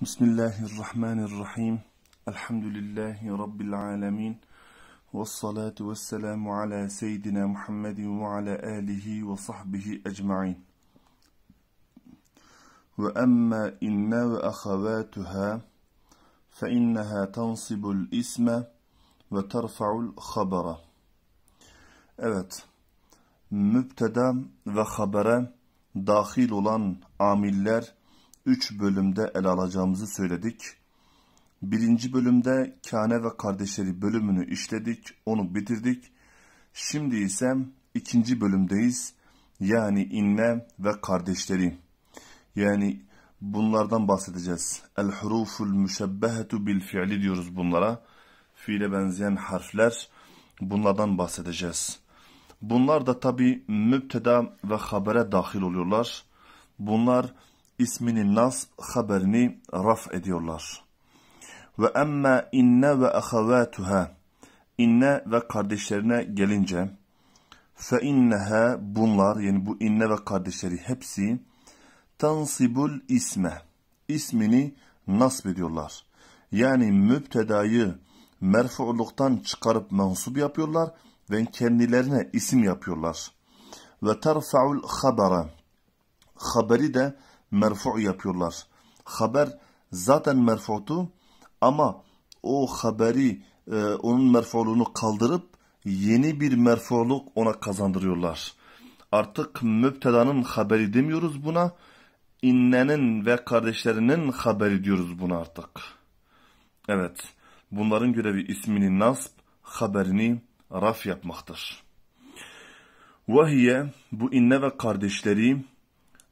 Bismillahirrahmanirrahim. Elhamdülillahi Rabbil alemin. Ve salatu ve selamu ala seyyidina Muhammedin ve ala alihi ve sahbihi ecma'in. Ve emma inna ve ahavatuhâ fe inneha tansibul isme ve terfa'ul habara. Evet, mübteda ve habere dahil olan amiller 3 bölümde ele alacağımızı söyledik. Birinci bölümde Kane ve kardeşleri bölümünü işledik, onu bitirdik. Şimdi ise ikinci bölümdeyiz. Yani inme ve kardeşleri. Yani bunlardan bahsedeceğiz. El huruful müşebbehetu bil fiili diyoruz bunlara. Fiile benzeyen harfler bunlardan bahsedeceğiz. Bunlar da tabi müpteda ve habere dahil oluyorlar. Bunlar ismini nasb haberini raf ediyorlar. Ve emma inne ve ahavatuha inne ve kardeşlerine gelince fe inneha bunlar yani bu inne ve kardeşleri hepsi tansibul isme ismini nasb ediyorlar. Yani mübtedayı merfu'luktan çıkarıp mensup yapıyorlar ve kendilerine isim yapıyorlar. Ve terfa'ul habere, haberi de merfu yapıyorlar. Haber zaten merfu'tu ama o haberi e, onun merfu'luğunu kaldırıp yeni bir merfu'luk ona kazandırıyorlar. Artık müptedanın haberi demiyoruz buna. İnnenin ve kardeşlerinin haberi diyoruz buna artık. Evet. Bunların görevi ismini nasb, haberini raf yapmaktır. Vahiye bu inne ve kardeşleri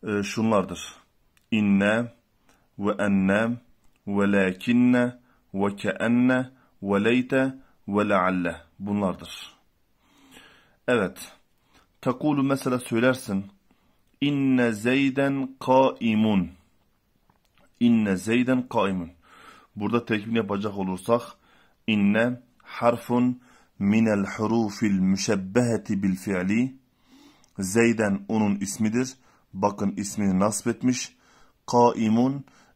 e, şunlardır inna ve enne ve lakinne ve keenne ve leyte ve lealle bunlardır. Evet. Takulu mesela söylersin. İnne zeyden kaimun. İnne zeyden kaimun. Burada tekbir yapacak olursak inne harfun minel hurufil müşebbeheti bil fi'li. Zeyden onun ismidir. Bakın ismini nasip etmiş kaimun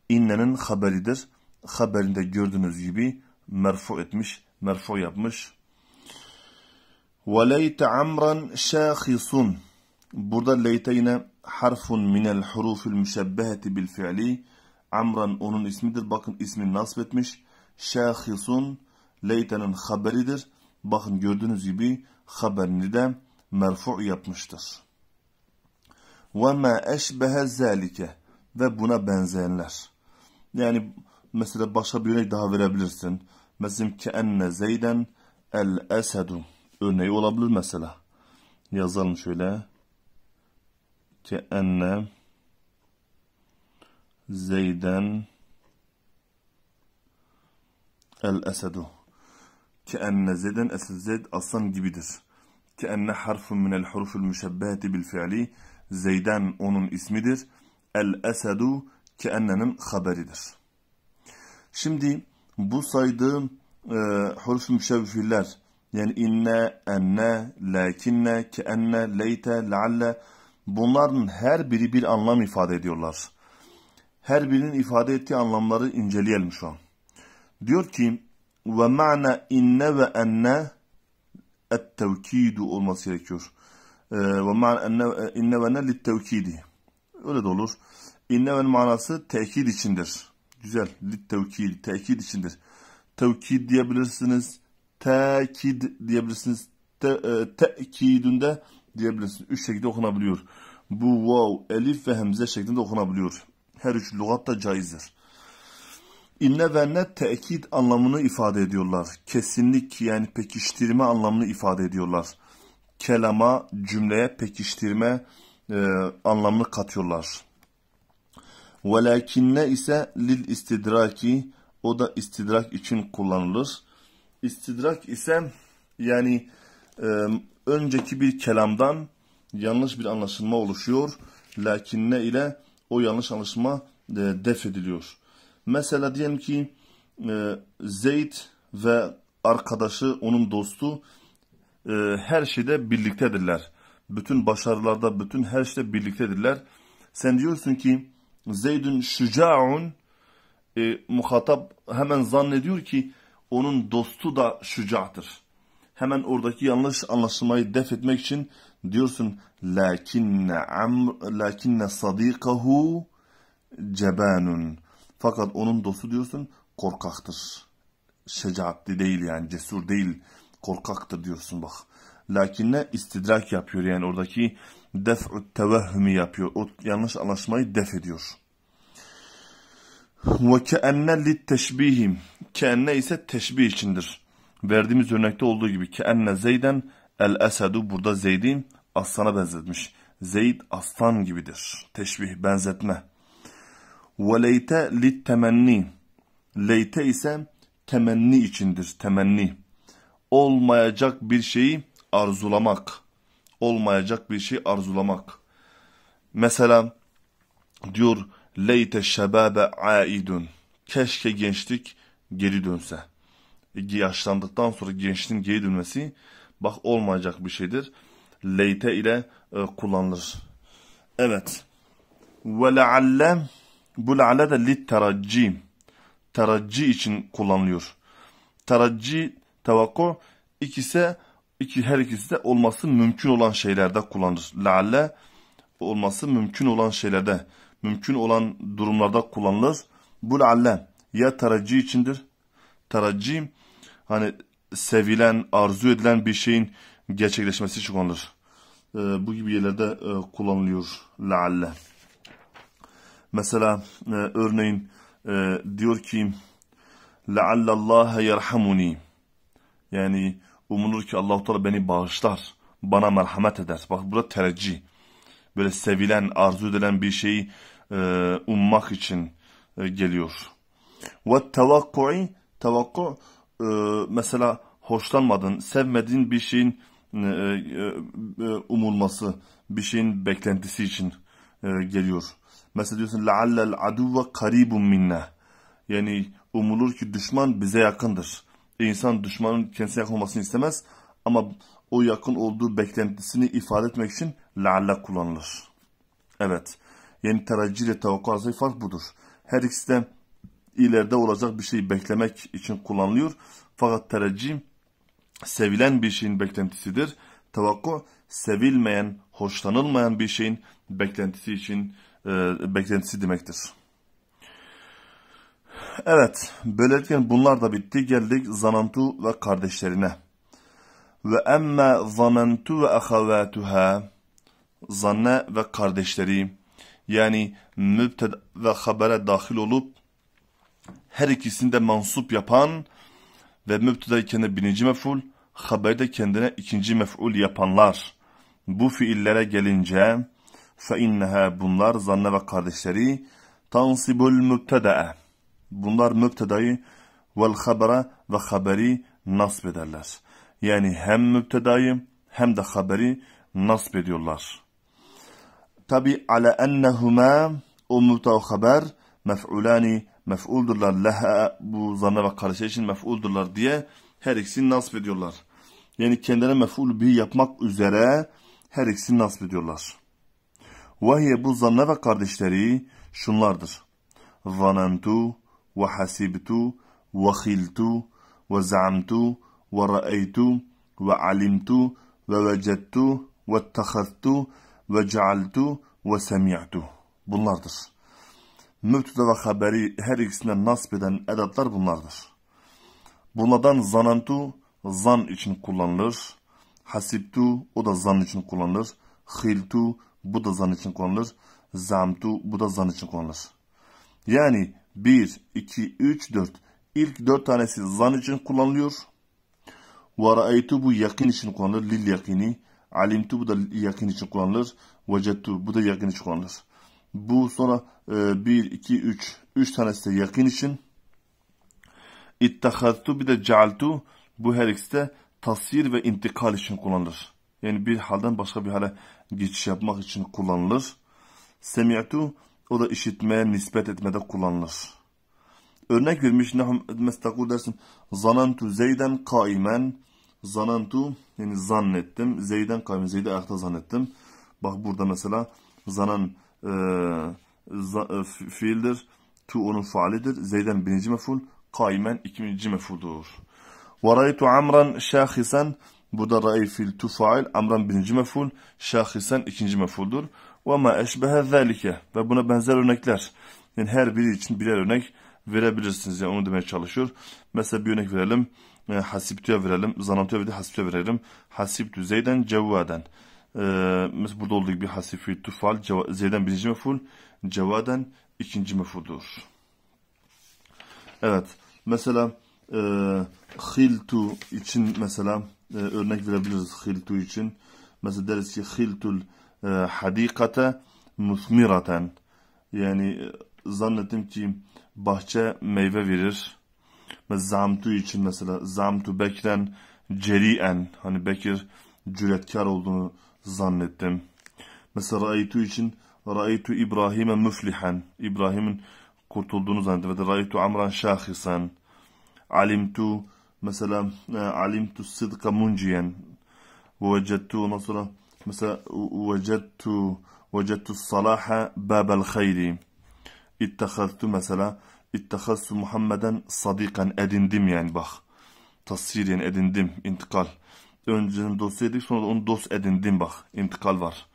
innenin haberidir. Haberinde gördüğünüz gibi merfu etmiş, merfu yapmış. Ve leyte amran şâhisun. Burada leyte yine harfun minel hurufil müşebbeheti bil fi'li. Amran onun ismidir. Bakın ismi nasip etmiş. Şâhisun leytenin haberidir. Bakın gördüğünüz gibi haberini de merfu yapmıştır. وَمَا أَشْبَهَ ذَٰلِكَ ve buna benzeyenler. Yani mesela başka bir örnek daha verebilirsin. Mesela ki enne zeyden el esedu örneği olabilir mesela. Yazalım şöyle. Ki enne zeyden el esedu. Ki enne zeyden esed zeyd aslan gibidir. Ki enne harfun minel huruful müşebbehati bil fiili. Zeyden onun ismidir. El esedu keennenin haberidir. Şimdi bu saydığım e, huruf-ü yani inne, enne, lakinne, keenne, leyte, lealle bunların her biri bir anlam ifade ediyorlar. Her birinin ifade ettiği anlamları inceleyelim şu an. Diyor ki ve ma'na inne ve enne et tevkidu olması gerekiyor. E, ve ma'na inne ve enne li tevkidi. Öyle de olur. İnnemen manası tekit içindir. Güzel. Lit tevkid. Tekit içindir. Tevkid diyebilirsiniz. Tekid diyebilirsiniz. Te, e, tekidünde diyebilirsiniz. Üç şekilde okunabiliyor. Bu vav, elif ve hemze şeklinde okunabiliyor. Her üç lügatta caizdir. İnne ve ne tekit anlamını ifade ediyorlar. Kesinlik yani pekiştirme anlamını ifade ediyorlar. Kelama, cümleye pekiştirme, pekiştirme e, anlamını katıyorlar. Velakinne ise lil istidraki o da istidrak için kullanılır. İstidrak ise yani e, önceki bir kelamdan yanlış bir anlaşılma oluşuyor. Lakinne ile o yanlış anlaşılma e, def ediliyor. Mesela diyelim ki e, Zeyd ve arkadaşı onun dostu e, her şeyde birliktedirler bütün başarılarda, bütün her işte birliktedirler. Sen diyorsun ki Zeydün şücaun e, muhatap hemen zannediyor ki onun dostu da şücadır. Hemen oradaki yanlış anlaşılmayı def etmek için diyorsun lakinne amr lakinne sadikahu cebanun. Fakat onun dostu diyorsun korkaktır. Şecaatli değil yani cesur değil korkaktır diyorsun bak lakinle istidrak yapıyor. Yani oradaki def'u tevehhümü yapıyor. O yanlış anlaşmayı def ediyor. Ve keenne lit teşbihim. Keenne ise teşbih içindir. Verdiğimiz örnekte olduğu gibi keenne zeyden el esedu burada zeydi aslana benzetmiş. Zeyd aslan gibidir. Teşbih, benzetme. Ve leyte lit temenni. Leyte ise temenni içindir. Temenni. Olmayacak bir şeyi arzulamak. Olmayacak bir şey arzulamak. Mesela diyor leyte şebabe aidun. Keşke gençlik geri dönse. E, yaşlandıktan sonra gençliğin geri dönmesi bak olmayacak bir şeydir. Leyte ile e, kullanılır. Evet. Ve lealle bu lealle de lit teracci. Teracci için kullanılıyor. Teracci, tevakku ikisi İki, her ikisi de olması mümkün olan şeylerde kullanılır. Lealle olması mümkün olan şeylerde, mümkün olan durumlarda kullanılır. Bu lealle ya taracı içindir. Tercih hani sevilen, arzu edilen bir şeyin gerçekleşmesi için kullanılır. Ee, bu gibi yerlerde e, kullanılıyor lealle. Mesela e, örneğin e, diyor ki لَعَلَّ اللّٰهَ يَرْحَمُنِي Yani umulur ki Allahu Teala beni bağışlar, bana merhamet eder. Bak burada tereccih. Böyle sevilen, arzu edilen bir şeyi e, ummak için e, geliyor. Ve tevakku'i, tevakku e, mesela hoşlanmadın, sevmediğin bir şeyin e, e, e, umulması, bir şeyin beklentisi için e, geliyor. Mesela diyorsun لَعَلَّ الْعَدُوَّ قَرِيبٌ minna. Yani umulur ki düşman bize yakındır. İnsan düşmanın kendisine yakın olmasını istemez ama o yakın olduğu beklentisini ifade etmek için la'alla kullanılır. Evet. Yani teracil ile tevakkul arasındaki fark budur. Her ikisi de ileride olacak bir şeyi beklemek için kullanılıyor. Fakat teracil sevilen bir şeyin beklentisidir. Tevakku sevilmeyen, hoşlanılmayan bir şeyin beklentisi için e, beklentisi demektir. Evet, böylelikle bunlar da bitti. Geldik Zanantu ve kardeşlerine. Ve emme zanantu ve ahavatuha. Zanne ve kardeşleri. Yani mübted ve habere dahil olup her ikisini de mansup yapan ve mübtede kendine birinci mef'ul, haberi de kendine ikinci mef'ul yapanlar. Bu fiillere gelince fe inneha bunlar zanne ve kardeşleri tansibul mübtede'e Bunlar müptedayı vel habere ve haberi nasb ederler. Yani hem müptedayı hem de haberi nasb ediyorlar. Tabi ala ennehuma o müpteda haber mef'ulani mef'uldurlar leha bu zanna ve karşı için mef'uldurlar diye her ikisini nasb ediyorlar. Yani kendine mef'ul bir yapmak üzere her ikisini nasb ediyorlar. Vahiye bu zanna ve kardeşleri şunlardır. Zanentu وحسبت وخلت وزعمت ورأيت وعلمت ووجدت واتخذت وجعلت وسمعت bunlardır. Mübtüde ve haberi her ikisinden nasip eden edatlar bunlardır. Bunlardan zanantu zan için kullanılır. Hasibtu o da zan için kullanılır. Hiltu bu da zan için kullanılır. Zamtu bu da zan için kullanılır. Yani 1, 2, 3, 4. İlk 4 tanesi zan için kullanılıyor. Ve bu yakin için kullanılır. Lil yakini. Alimtu bu da yakin için kullanılır. Vecettu bu da yakin için kullanılır. Bu sonra e, 1, 2, 3. 3 tanesi de yakin için. İttehaztu bir de cealtu. Bu her ikisi de tasvir ve intikal için kullanılır. Yani bir halden başka bir hale geçiş yapmak için kullanılır. Semi'tu o da işitmeye nispet etmede kullanılır. Örnek vermiş mesela dersin zanantu zeyden kaimen zanantu yani zannettim zeyden kaimen zeyde ayakta zannettim. Bak burada mesela zanan e, za, e, fiildir. Tu onun faalidir. Zeyden birinci meful. Kaimen ikinci mefuldur. Ve amran şahisen Burada rai fil tufail, fail amran birinci meful, şahisen ikinci mefuldur. Ve ma eşbehe zelike ve buna benzer örnekler. Yani her biri için birer örnek verebilirsiniz. Yani onu demeye çalışıyor. Mesela bir örnek verelim. E, hasiptüye verelim. Zanamtüye ve de hasiptüye verelim. Hasiptü zeyden cevvaden. E, mesela burada olduğu gibi hasiptü tufal zeyden birinci meful. Cevvaden ikinci mefuldur. Evet. Mesela eee hiltu için mesela e, örnek verebiliriz hiltu için. Mesela deriz ki hiltul e, hadikate musmiraten. Yani e, zannettim ki bahçe meyve verir. Zamtu için mesela zamtu bekren cerien. Hani Bekir cüretkar olduğunu zannettim. Mesela raitu için raitu İbrahim'e müflihen. İbrahim'in kurtulduğunu zannettim. Ve raitu amran şahisen. Alimtu mesela e, alimtu sıdka munciyen vecettu ondan sonra mesela vecettu vecettu salaha babel hayri ittehaztu mesela ittehaztu Muhammeden sadikan edindim yani bak tasfiren edindim intikal önce dost edindik sonra onu dost edindim bak intikal var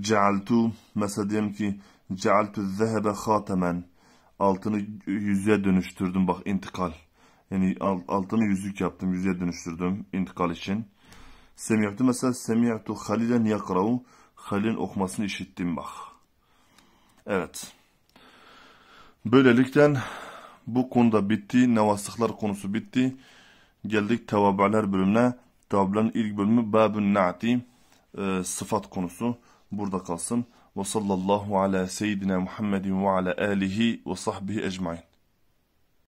cealtu mesela diyelim ki cealtu zehebe khatemen altını yüzüğe dönüştürdüm bak intikal yani altını yüzük yaptım. Yüzüğe dönüştürdüm intikal için. Semiyatı mesela Semiyatü Halil'en yakravu. Halil'in okumasını işittim bak. Evet. Böylelikten bu konuda bitti. Nevasıklar konusu bitti. Geldik tevabeler bölümüne. Tevabeler ilk bölümü babun Na'ti e, sıfat konusu. Burada kalsın. Ve sallallahu ala seyyidina Muhammedin ve ala alihi ve sahbihi ecmain.